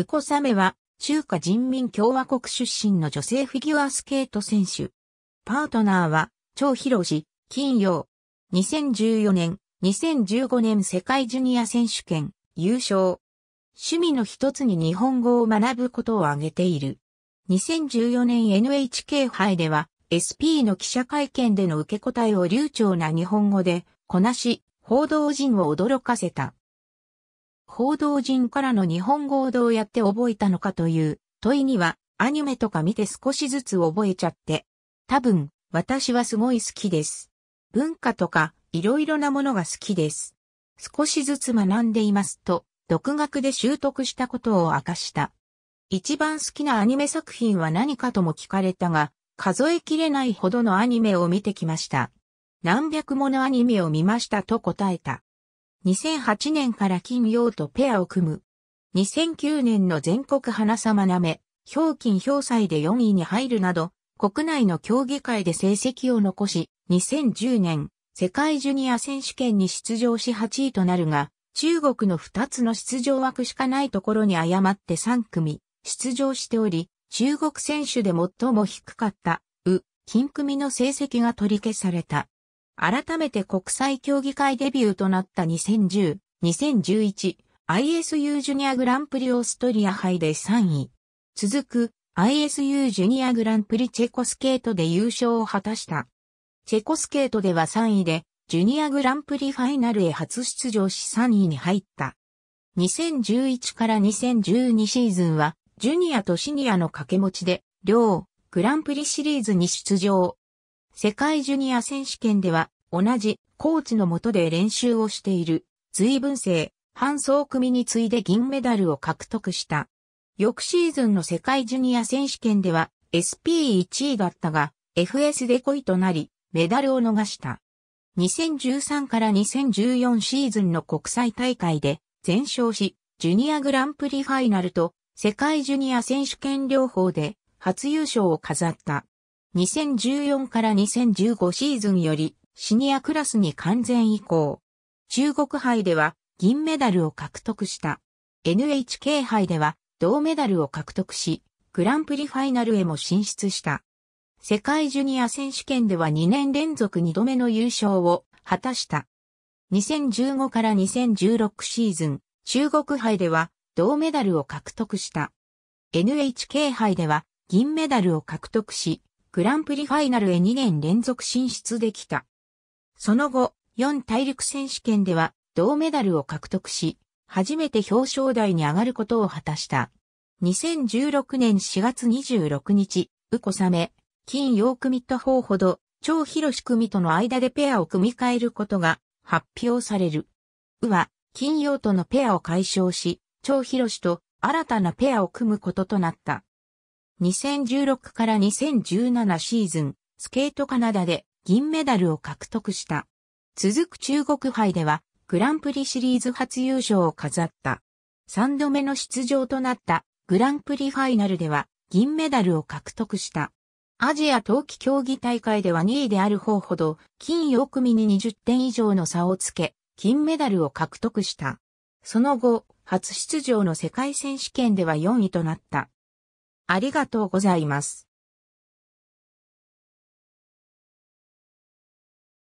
ウコサメは、中華人民共和国出身の女性フィギュアスケート選手。パートナーは、張広士、金曜。2014年、2015年世界ジュニア選手権、優勝。趣味の一つに日本語を学ぶことを挙げている。2014年 NHK 杯では、SP の記者会見での受け答えを流暢な日本語で、こなし、報道陣を驚かせた。報道陣からの日本語をどうやって覚えたのかという問いには、アニメとか見て少しずつ覚えちゃって。多分、私はすごい好きです。文化とか、いろいろなものが好きです。少しずつ学んでいますと、独学で習得したことを明かした。一番好きなアニメ作品は何かとも聞かれたが、数えきれないほどのアニメを見てきました。何百ものアニメを見ましたと答えた。2008年から金曜とペアを組む。2009年の全国花様なめ、表金表祭で4位に入るなど、国内の競技会で成績を残し、2010年、世界ジュニア選手権に出場し8位となるが、中国の2つの出場枠しかないところに誤って3組出場しており、中国選手で最も低かった、う、金組の成績が取り消された。改めて国際競技会デビューとなった2010、2011、ISU ジュニアグランプリオーストリア杯で3位。続く ISU ジュニアグランプリチェコスケートで優勝を果たした。チェコスケートでは3位で、ジュニアグランプリファイナルへ初出場し3位に入った。2011から2012シーズンは、ジュニアとシニアの掛け持ちで、両グランプリシリーズに出場。世界ジュニア選手権では、同じコーチの下で練習をしている、随分生、半総組に次いで銀メダルを獲得した。翌シーズンの世界ジュニア選手権では SP1 位だったが FS で5位となりメダルを逃した。2013から2014シーズンの国際大会で全勝し、ジュニアグランプリファイナルと世界ジュニア選手権両方で初優勝を飾った。2014から2015シーズンよりシニアクラスに完全移行。中国杯では銀メダルを獲得した。NHK 杯では銅メダルを獲得し、グランプリファイナルへも進出した。世界ジュニア選手権では2年連続2度目の優勝を果たした。2015から2016シーズン、中国杯では銅メダルを獲得した。NHK 杯では銀メダルを獲得し、グランプリファイナルへ2年連続進出できた。その後、4大陸選手権では銅メダルを獲得し、初めて表彰台に上がることを果たした。2016年4月26日、ウコサメ、金曜組と方ほど、超広し組との間でペアを組み替えることが発表される。ウは、金曜とのペアを解消し、超広しと新たなペアを組むこととなった。2016から2017シーズン、スケートカナダで銀メダルを獲得した。続く中国杯では、グランプリシリーズ初優勝を飾った。3度目の出場となったグランプリファイナルでは銀メダルを獲得した。アジア冬季競技大会では2位である方ほど金4組に20点以上の差をつけ、金メダルを獲得した。その後、初出場の世界選手権では4位となった。ありがとうございます。